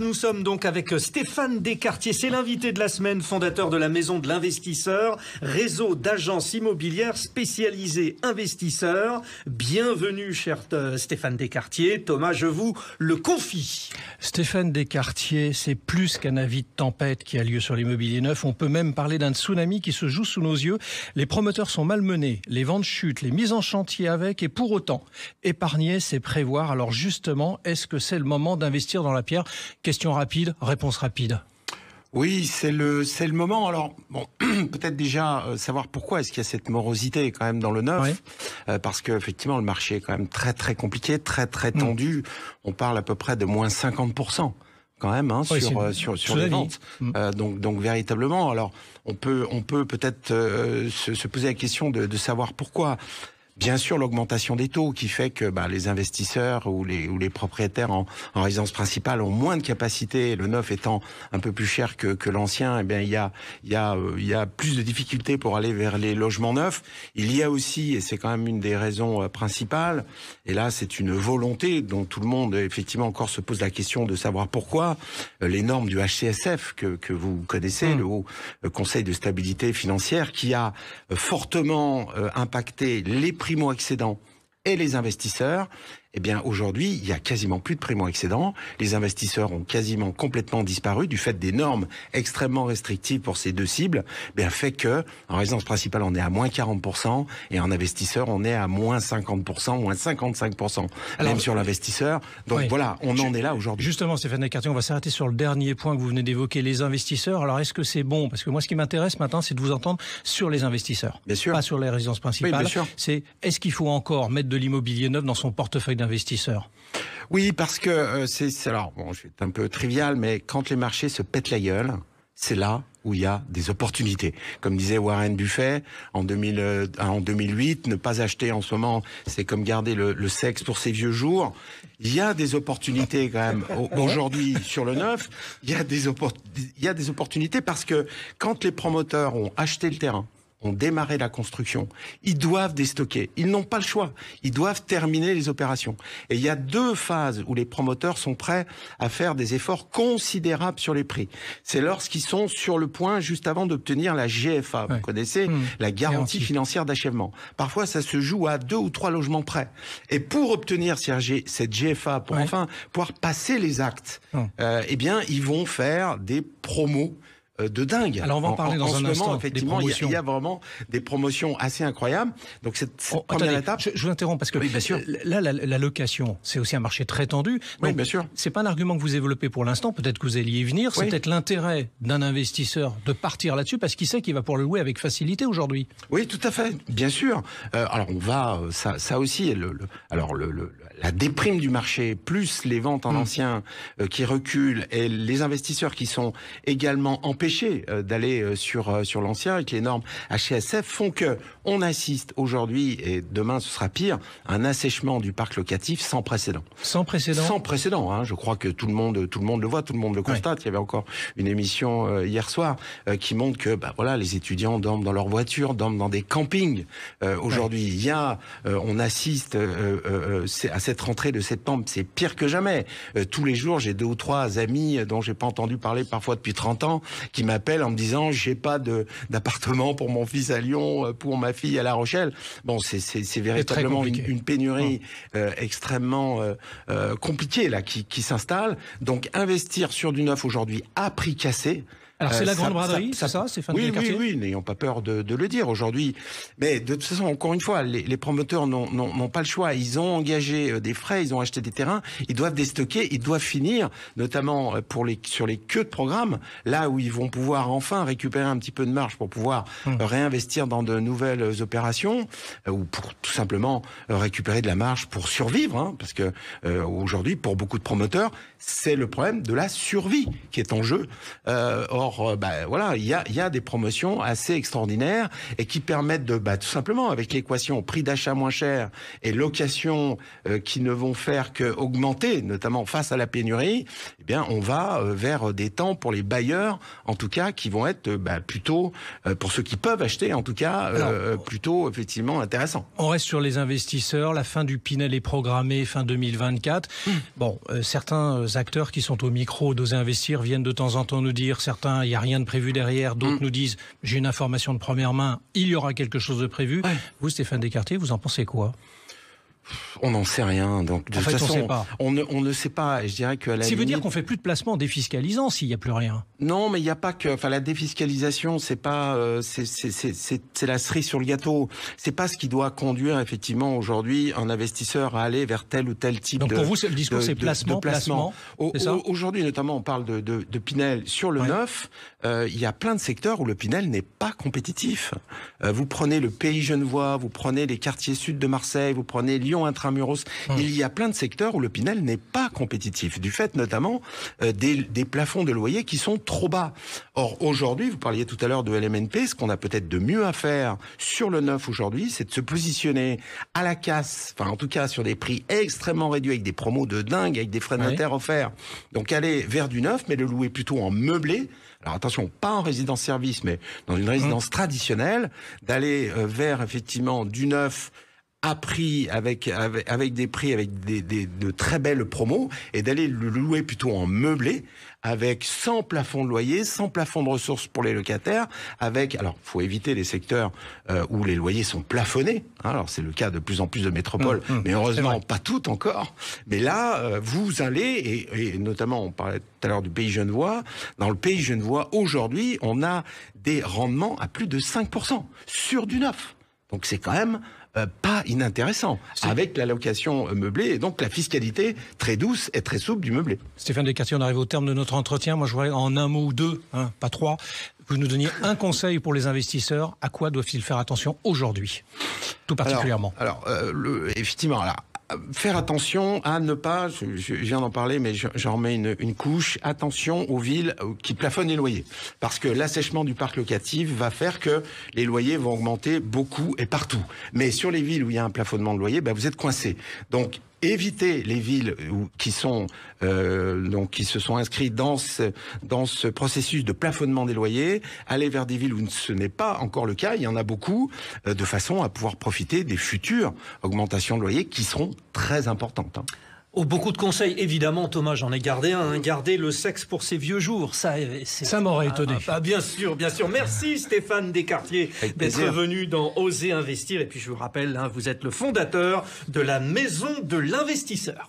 Nous sommes donc avec euh, Stéphane Descartiers, c'est l'invité de la semaine, fondateur de la Maison de l'Investisseur, réseau d'agences immobilières spécialisées investisseurs. Bienvenue, cher euh, Stéphane Descartiers. Thomas, je vous le confie. Stéphane Descartiers, c'est plus qu'un avis de tempête qui a lieu sur l'immobilier neuf. On peut même parler d'un tsunami qui se joue sous nos yeux. Les promoteurs sont malmenés, les ventes chutent, les mises en chantier avec, et pour autant, épargner, c'est prévoir. Alors justement, est-ce que c'est le moment d'investir dans la pierre Question rapide, réponse rapide. Oui, c'est le c'est le moment. Alors bon, peut-être déjà euh, savoir pourquoi est-ce qu'il y a cette morosité quand même dans le neuf, euh, parce que effectivement le marché est quand même très très compliqué, très très mm. tendu. On parle à peu près de moins 50 quand même hein, euh, sur, sur, les ventes. Mm. donc donc véritablement, alors on peut on peut peut-être se, poser la question de, de savoir pourquoi. Bien sûr, l'augmentation des taux qui fait que bah, les investisseurs ou les, ou les propriétaires en, résidence principale ont moins de capacité. Le neuf étant un peu plus cher que, que l'ancien, et eh bien il y a, il y, a, euh, il y a plus de difficultés pour aller vers les logements neufs. Il y a aussi, et c'est quand même une des raisons euh, principales, et là c'est une volonté dont tout le monde effectivement encore se pose la question de savoir pourquoi, euh, les normes du HCSF que, que vous connaissez, mmh. le Haut Conseil de stabilité financière, qui a fortement impacté les primo excédent et les investisseurs eh bien aujourd'hui, il y a quasiment plus de primo-excédents. Les investisseurs ont quasiment complètement disparu du fait des normes extrêmement restrictives pour ces deux cibles. Eh bien fait que en résidence principale, on est à moins 40% et en investisseur, on est à moins 50%, moins 55%. même sur l'investisseur. Donc voilà, on en est là aujourd'hui. Justement, Stéphane Descartes, on va s'arrêter sur le dernier point que vous venez d'évoquer, les investisseurs. Alors est-ce que c'est bon Parce que moi, ce qui m'intéresse maintenant, c'est de vous entendre sur les investisseurs. Bien sûr. Pas sur les résidences principales. Oui, bien sûr. C'est est-ce qu'il faut encore mettre de l'immobilier neuf dans son portefeuille oui, parce que euh, c'est alors bon, un peu trivial, mais quand les marchés se pètent la gueule, c'est là où il y a des opportunités. Comme disait Warren Buffet en, 2000, euh, en 2008, ne pas acheter en ce moment, c'est comme garder le, sexe pour ses vieux jours. Il y a des opportunités quand même aujourd'hui sur le neuf. il y a des opportunités parce que quand les promoteurs ont acheté le terrain, ont démarré la construction, ils doivent déstocker. Ils n'ont pas le choix. Ils doivent terminer les opérations. Et il y a deux phases où les promoteurs sont prêts à faire des efforts considérables sur les prix. C'est lorsqu'ils sont sur le point juste avant d'obtenir la GFA. Vous connaissez mmh. la garantie financière d'achèvement. Parfois, ça se joue à deux ou trois logements près. Et pour obtenir cette GFA, pour enfin pouvoir passer les actes, mmh. euh, eh bien, ils vont faire des promos euh, de dingue. Alors on va en parler dans un moment, instant. Effectivement, il y, a vraiment des promotions assez incroyables. Donc cette, oh, première étape, je, vous interromps parce que bien sûr. là la, location, c'est aussi un marché très tendu. oui, bien sûr. C'est pas un argument que vous développez pour l'instant. Peut-être que vous alliez y venir. C'est peut-être l'intérêt d'un investisseur de partir là-dessus parce qu'il sait qu'il va pouvoir le louer avec facilité aujourd'hui. Oui, tout à fait, bien sûr. Euh, alors on va euh, ça, aussi. alors le, la déprime du marché plus les ventes en mm. ancien qui reculent et les investisseurs qui sont également en euh, d'aller euh, sur, euh, sur l'ancien avec les normes hsf font que on assiste aujourd'hui et demain ce sera pire, un assèchement du parc locatif sans précédent. Sans précédent. Sans précédent. Hein. Je crois que tout le monde, tout le monde le voit, tout le monde le constate. Il y avait encore une émission hier soir qui montre que, bah, voilà, les étudiants dorment dans leur voiture, dorment dans des campings. aujourd'hui, il y a, on assiste à cette rentrée de septembre, c'est pire que jamais. tous les jours, j'ai deux ou trois amis dont j'ai pas entendu parler parfois depuis 30 ans qui m'appelle en me disant j'ai pas de d'appartement pour mon fils à Lyon, euh, pour ma fille à La Rochelle. Bon, c'est c'est véritablement une, pénurie euh, extrêmement euh, compliquée là qui, qui s'installe. Donc investir sur du neuf aujourd'hui à prix cassé, alors euh, c'est la grande braderie, ça, ça, c'est fin oui, oui, oui, n'ayons pas peur de, le dire aujourd'hui. Mais de toute façon, encore une fois, les, les promoteurs n'ont pas le choix. Ils ont engagé euh, des frais, ils ont acheté des terrains, ils doivent déstocker, ils doivent finir, notamment euh, pour les, sur les queues de programme, là où ils vont pouvoir enfin récupérer un petit peu de marge pour pouvoir hum. réinvestir dans de nouvelles opérations ou pour tout simplement récupérer de la marge pour survivre, hein, parce que aujourd'hui, pour beaucoup de promoteurs, c'est le problème de la survie qui est en jeu. Or, bah, voilà, il y a, des promotions assez extraordinaires et qui permettent de, bah, tout simplement, avec l'équation prix d'achat moins cher et location euh, qui ne vont faire qu'augmenter, notamment face à la pénurie, eh on va euh, vers des temps pour les bailleurs, en tout cas, qui vont être euh, bah, plutôt, euh, pour ceux qui peuvent acheter, en tout cas, plutôt effectivement intéressant. On reste sur les investisseurs. La fin du Pinel est programmée fin 2024. Mmh. Bon, certains acteurs qui sont au micro d'oser investir viennent de temps en temps nous dire, certains, il n'y a rien de prévu derrière. D'autres mmh. nous disent, j'ai une information de première main, il y aura quelque chose de prévu. Vous, Stéphane Descartes, vous en pensez quoi on n'en sait rien. Donc de toute façon, on, On, ne, on, ne, sait pas. Je dirais que ça veut dire qu'on fait plus de placements défiscalisants s'il n'y a plus rien. Non, mais il n'y a pas que. Enfin, la défiscalisation, c'est pas, euh, c'est la cerise sur le gâteau. C'est pas ce qui doit conduire effectivement aujourd'hui un investisseur à aller vers tel ou tel type. Donc de, pour vous, le discours c'est placement, placement. aujourd'hui, notamment, on parle de, de, de Pinel sur le neuf. Euh, il y a plein de secteurs où le Pinel n'est pas compétitif. Euh, vous prenez le pays genevois, vous prenez les quartiers sud de Marseille, vous prenez Lyon intramuros. Hum. Il y a plein de secteurs où le Pinel n'est pas compétitif, du fait notamment euh, des, plafonds de loyers qui sont trop bas. Or, aujourd'hui, vous parliez tout à l'heure de LMNP, ce qu'on a peut-être de mieux à faire sur le neuf aujourd'hui, c'est de se positionner à la casse, enfin en tout cas sur des prix extrêmement réduits, avec des promos de dingue, avec des frais d'inter offerts. Donc aller vers du neuf, mais le louer plutôt en meublé. Alors attention, pas en résidence-service, mais dans une hum. résidence traditionnelle, d'aller euh, vers effectivement du neuf à prix, avec, avec, des prix, avec des, des, de très belles promos, et d'aller le louer plutôt en meublé, avec sans plafond de loyer, sans plafond de ressources pour les locataires, avec alors faut éviter les secteurs euh, où les loyers sont plafonnés. Hein, alors c'est le cas de plus en plus de métropoles, mmh, mmh. mais heureusement pas toutes encore. Mais là, euh, vous allez et, et, notamment on parlait tout à l'heure du pays genevois. Dans le pays genevois aujourd'hui, on a des rendements à plus de 5% sur du neuf. Donc c'est quand même euh, pas inintéressant avec l'allocation euh, meublée et donc la fiscalité très douce et très souple du meublé. Stéphane Descartes, on arrive au terme de notre entretien. Moi, je voudrais en un mot ou deux, hein, pas trois, que vous nous donniez un conseil pour les investisseurs. À quoi doivent-ils faire attention aujourd'hui, tout particulièrement Alors, euh, le, effectivement, là, faire attention à ne pas, je, viens d'en parler, mais j'en remets une, couche, attention aux villes euh, qui plafonnent les loyers. Parce que l'assèchement du parc locatif va faire que les loyers vont augmenter beaucoup et partout. Mais sur les villes où il y a un plafonnement de loyer, ben, vous êtes coincé. Donc éviter les villes qui sont euh, donc qui se sont inscrites dans ce, dans ce processus de plafonnement des loyers, aller vers des villes où ce n'est pas encore le cas, il y en a beaucoup, euh, de façon à pouvoir profiter des futures augmentations de loyers qui seront très importantes. Hein. Oh, beaucoup de conseils, évidemment, Thomas, j'en ai gardé un. Hein. Garder le sexe pour ses vieux jours, ça, euh, ça m'aurait ah, étonné. Ah, bien sûr, bien sûr. Merci Stéphane Descartiers d'être venu dans Oser investir. Et puis je vous rappelle, hein, vous êtes le fondateur de la Maison de l'investisseur.